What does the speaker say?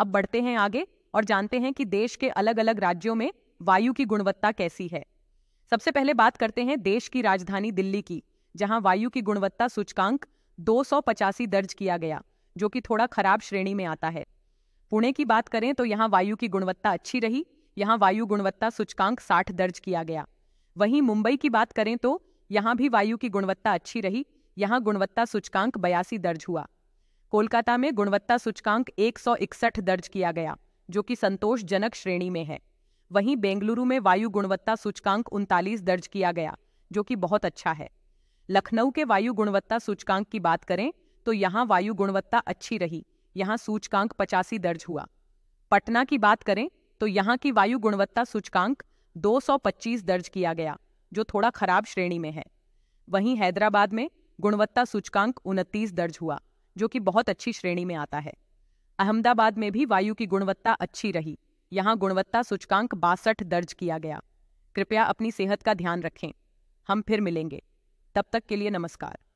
अब बढ़ते हैं आगे और जानते हैं कि देश के अलग अलग राज्यों में वायु की गुणवत्ता कैसी है सबसे पहले बात करते हैं देश की राजधानी दिल्ली की जहां वायु की गुणवत्ता सूचकांक दो दर्ज किया गया जो कि थोड़ा खराब श्रेणी में आता है पुणे की बात करें तो यहाँ वायु की गुणवत्ता अच्छी रही यहाँ वायु गुणवत्ता सूचकांक 60 दर्ज किया गया वहीं मुंबई की बात करें तो यहाँ भी वायु की गुणवत्ता अच्छी रही यहाँ गुणवत्ता सूचकांक बयासी दर्ज हुआ कोलकाता में गुणवत्ता सूचकांक एक दर्ज किया गया जो कि संतोषजनक श्रेणी में है वहीं बेंगलुरु में वायु गुणवत्ता सूचकांक उनतालीस दर्ज किया गया जो कि बहुत अच्छा है लखनऊ के वायु गुणवत्ता सूचकांक की बात करें तो यहाँ वायु गुणवत्ता अच्छी रही यहाँ सूचकांक पचासी दर्ज हुआ पटना की बात करें तो यहाँ की वायु गुणवत्ता सूचकांक 225 दर्ज किया गया जो थोड़ा खराब श्रेणी में है वहीं हैदराबाद में गुणवत्ता सूचकांक उनतीस दर्ज हुआ जो कि बहुत अच्छी श्रेणी में आता है अहमदाबाद में भी वायु की गुणवत्ता अच्छी रही यहाँ गुणवत्ता सूचकांक बासठ दर्ज किया गया कृपया अपनी सेहत का ध्यान रखें हम फिर मिलेंगे तब तक के लिए नमस्कार